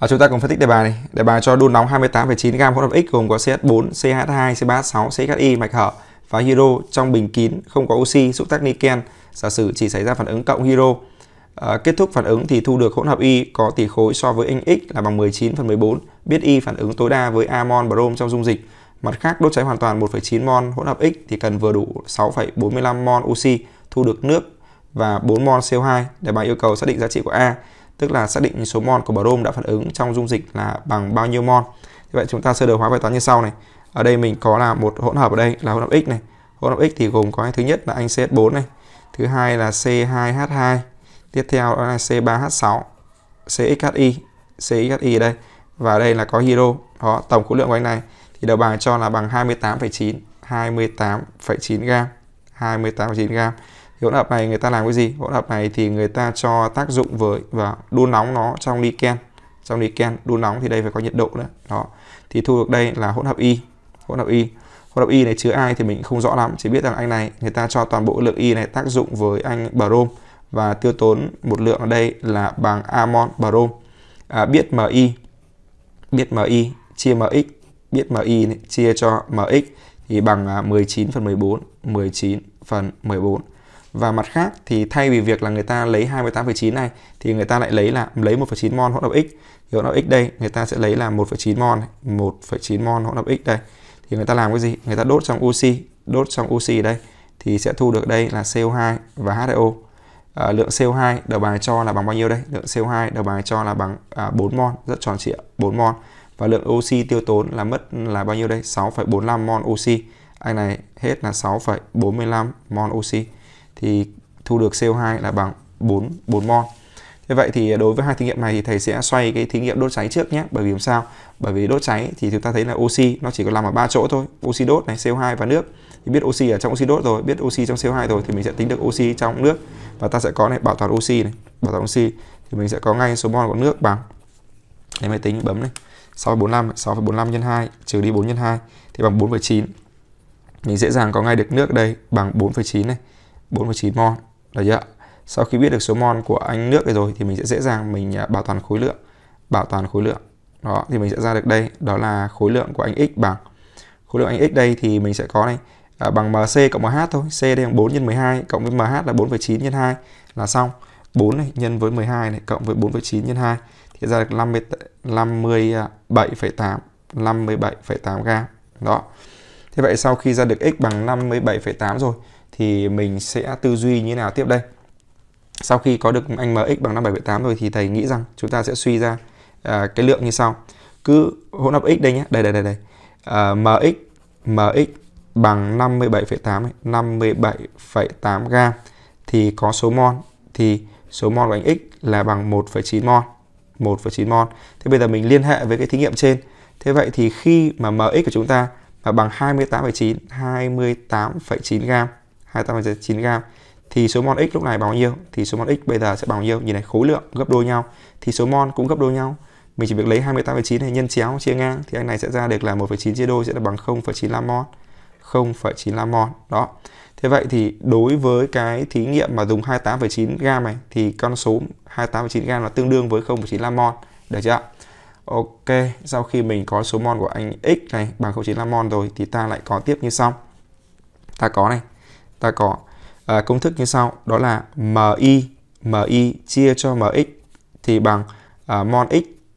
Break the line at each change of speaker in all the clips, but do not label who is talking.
À, chúng ta cùng phân tích đề bài này. Đề bài cho đun nóng 28,9 g hỗn hợp X gồm có CH4, CH2, CH3, CHI mạch hở và hydro trong bình kín không có oxy, xúc tác niken. Giả sử chỉ xảy ra phản ứng cộng hydro. À, kết thúc phản ứng thì thu được hỗn hợp Y có tỷ khối so với anh X là bằng 19 phần 14. Biết Y phản ứng tối đa với amon brom trong dung dịch. Mặt khác đốt cháy hoàn toàn 1,9 mol hỗn hợp X thì cần vừa đủ 6,45 mol oxy thu được nước và 4 mol CO2. Đề bài yêu cầu xác định giá trị của A tức là xác định số mol của brom đã phản ứng trong dung dịch là bằng bao nhiêu mol. Như vậy chúng ta sơ đồ hóa bài toán như sau này. Ở đây mình có là một hỗn hợp ở đây là hỗn hợp X này. Hỗn hợp X thì gồm có thứ nhất là anh CH4 này, thứ hai là C2H2, tiếp theo là C3H6, CXHI, CXHI ở đây và đây là có hydro. Đó, tổng khối lượng của anh này thì đầu bài cho là bằng 28,9 28,9 gram 28,9 gram hỗn hợp này người ta làm cái gì hỗn hợp này thì người ta cho tác dụng với và đun nóng nó trong niken trong niken đun nóng thì đây phải có nhiệt độ nữa đó thì thu được đây là hỗn hợp y hỗn hợp y hỗn hợp y này chứa ai thì mình không rõ lắm chỉ biết rằng anh này người ta cho toàn bộ lượng y này tác dụng với anh brom và tiêu tốn một lượng ở đây là bằng amon brom à, biết mi biết mi chia mx biết mi này, chia cho mx thì bằng 19 à, phần 14 19 phần 14 và mặt khác thì thay vì việc là người ta lấy 28,9 này thì người ta lại lấy là lấy 1,9 mol hỗn hợp x thì hỗn hợp x đây người ta sẽ lấy là 1,9 mol 1,9 mol hỗn hợp x đây thì người ta làm cái gì người ta đốt trong oxy đốt trong oxy đây thì sẽ thu được đây là CO2 và H2O à, lượng CO2 đầu bài cho là bằng bao nhiêu đây lượng CO2 đầu bài cho là bằng à, 4 mol rất tròn trịa 4 mol và lượng oxy tiêu tốn là mất là bao nhiêu đây 6,45 mol oxy anh này hết là 6,45 mol oxy thì thu được CO2 là bằng 4 4 mol. Thế vậy thì đối với hai thí nghiệm này thì thầy sẽ xoay cái thí nghiệm đốt cháy trước nhé. Bởi vì làm sao? Bởi vì đốt cháy thì chúng ta thấy là oxy nó chỉ có nằm ở ba chỗ thôi, oxy đốt này, CO2 và nước. Thì biết oxy ở trong oxy đốt rồi, biết oxy trong CO2 rồi thì mình sẽ tính được oxy trong nước và ta sẽ có này bảo toàn oxy này, bảo toàn oxy thì mình sẽ có ngay số mol của nước bằng lấy máy tính bấm này 645 645 nhân 2 trừ đi 4 nhân 2 thì bằng 4,9 mình dễ dàng có ngay được nước đây bằng 4,9 này 49 mol đấy ạ. sau khi biết được số mol của anh nước này rồi thì mình sẽ dễ dàng mình à, bảo toàn khối lượng bảo toàn khối lượng đó thì mình sẽ ra được đây đó là khối lượng của anh x bằng khối lượng anh x đây thì mình sẽ có này à, bằng MC cộng MH thôi C đây bằng 4 x 12 cộng với MH là 4,9 x 2 là xong 4 này nhân với 12 này cộng với 4,9 x 2 thì ra được 50 57,8 57,8 g đó thế vậy sau khi ra được x bằng 57,8 rồi thì mình sẽ tư duy như thế nào tiếp đây sau khi có được anh mx bằng 5778 rồi thì thầy nghĩ rằng chúng ta sẽ suy ra à, cái lượng như sau cứ hỗn hợp x đây nhé đây đây đây đây à, mx mx bằng 57,8 57,8 gam thì có số mol thì số mol của anh x là bằng 1,9 mol 1,9 mol thế bây giờ mình liên hệ với cái thí nghiệm trên thế vậy thì khi mà mx của chúng ta mà bằng 28,9 28,9 gam 259g thì số mol x lúc này bao nhiêu thì số mol x bây giờ sẽ bằng bao nhiêu nhìn này khối lượng gấp đôi nhau thì số mol cũng gấp đôi nhau mình chỉ việc lấy 28,9 này nhân chéo chia ngang thì anh này sẽ ra được là 1,9 chia đôi sẽ là bằng 0,95 mol 0,95 mol đó thế vậy thì đối với cái thí nghiệm mà dùng 28,9 gam này thì con số 28,9 gam là tương đương với 0,95 mol được chưa Ok, sau khi mình có số mol của anh X này bằng 0,95 mol rồi thì ta lại có tiếp như sau. Ta có này, ta có à, công thức như sau đó là mi mi chia cho mx thì bằng à, mon x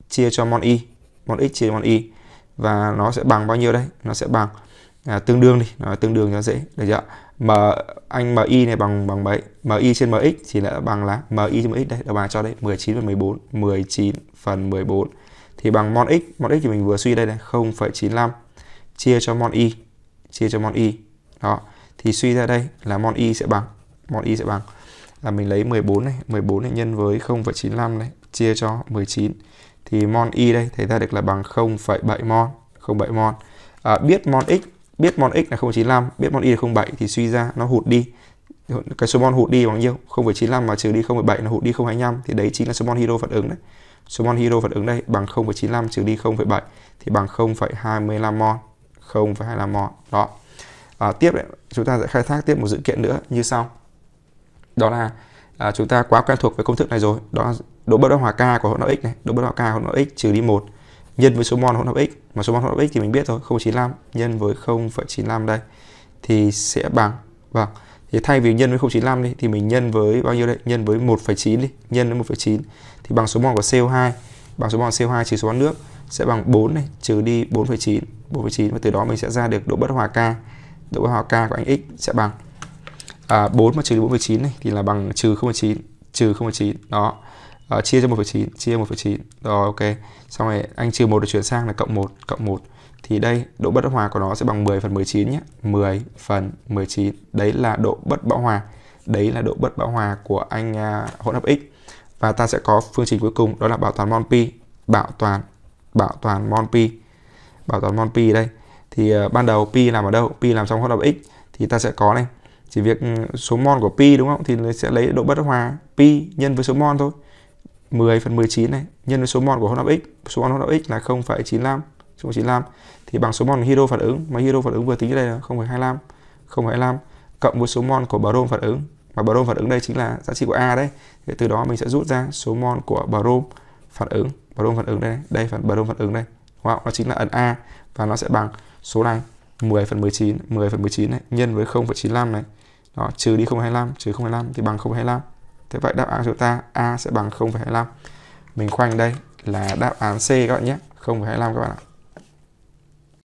chia cho mon y mon x chia mon y và nó sẽ bằng bao nhiêu đây nó sẽ bằng à, tương đương đi nó tương đương cho dễ được chưa m anh mi này bằng bằng mấy mi trên mx thì là bằng là mi trên mx đây đầu bài cho đây 19 phần 14 19 phần 14 thì bằng mon x mon x thì mình vừa suy đây này 0,95 chia cho mon y chia cho mon y đó thì suy ra đây là mon y sẽ bằng mon y sẽ bằng là mình lấy 14 này 14 này nhân với 0,95 này chia cho 19 thì mon y đây thấy ra được là bằng 0,7 mon 0,7 mon à, biết mon x biết mon x là 0,95 biết mon y là 0,7 thì suy ra nó hụt đi cái số mol hụt đi bằng nhiêu 0,95 mà trừ đi 0,7 là hụt đi 0,25 thì đấy chính là số mol hydro phản ứng đấy số mol hydro phản ứng đây bằng 0,95 trừ đi 0,7 thì bằng 0,25 mol 0,25 mol đó à, tiếp ấy, chúng ta sẽ khai thác tiếp một dữ kiện nữa như sau đó là à, chúng ta quá quen thuộc với công thức này rồi đó là độ bất động hòa k của hỗn hợp x này độ bất động hòa k hỗn hợp x trừ đi một nhân với số mol hỗn hợp x mà số mol hỗn hợp x thì mình biết rồi 0,95 nhân với 0,95 đây thì sẽ bằng vâng thì thay vì nhân với 0,95 đi thì mình nhân với bao nhiêu đây nhân với 1,9 đi nhân với 1,9 thì bằng số mol của CO2 bằng số mol CO2 trừ số mol nước sẽ bằng 4 này trừ đi 4,9 4,9 và từ đó mình sẽ ra được độ bất hòa K độ hòa K của anh X sẽ bằng à, 4 mà trừ 4,9 này thì là bằng trừ 0,9 trừ 0,9 đó à, chia cho 1,9 chia 1,9 đó ok xong rồi anh trừ 1 được chuyển sang là cộng 1 cộng 1 thì đây độ bất hòa của nó sẽ bằng 10 phần 19 nhé 10 phần 19 đấy là độ bất bão hòa đấy là độ bất bão hòa của anh à, hỗn hợp x và ta sẽ có phương trình cuối cùng đó là bảo toàn mol pi bảo toàn bảo toàn mol pi bảo toàn mol pi đây thì ờ, ban đầu pi làm ở đâu pi làm trong hoạt động x thì ta sẽ có này chỉ việc ừ, số mol của pi đúng không thì sẽ lấy độ bất hòa pi nhân với số mol thôi 10 phần 19 này nhân với số mol của hỗn hợp x số mol hỗn hợp x là 0,95 0,95 thì bằng số mol hydro phản ứng mà hydro phản ứng vừa tính ở đây là 0,25 0,25 cộng với số mol của brom phản ứng mà brom phản ứng đây chính là giá trị của a đấy thì từ đó mình sẽ rút ra số mol của brom phản ứng brom phản ứng đây đây phần brom phản ứng đây đúng không? Nó chính là ẩn A và nó sẽ bằng số này 10 phần 19 10 phần 19 này nhân với phần 0,95 này đó trừ đi 0,25 trừ 0,25 thì bằng 0,25 thế vậy đáp án của chúng ta A sẽ bằng 0,25 mình khoanh đây là đáp án C các bạn nhé 0,25 các bạn ạ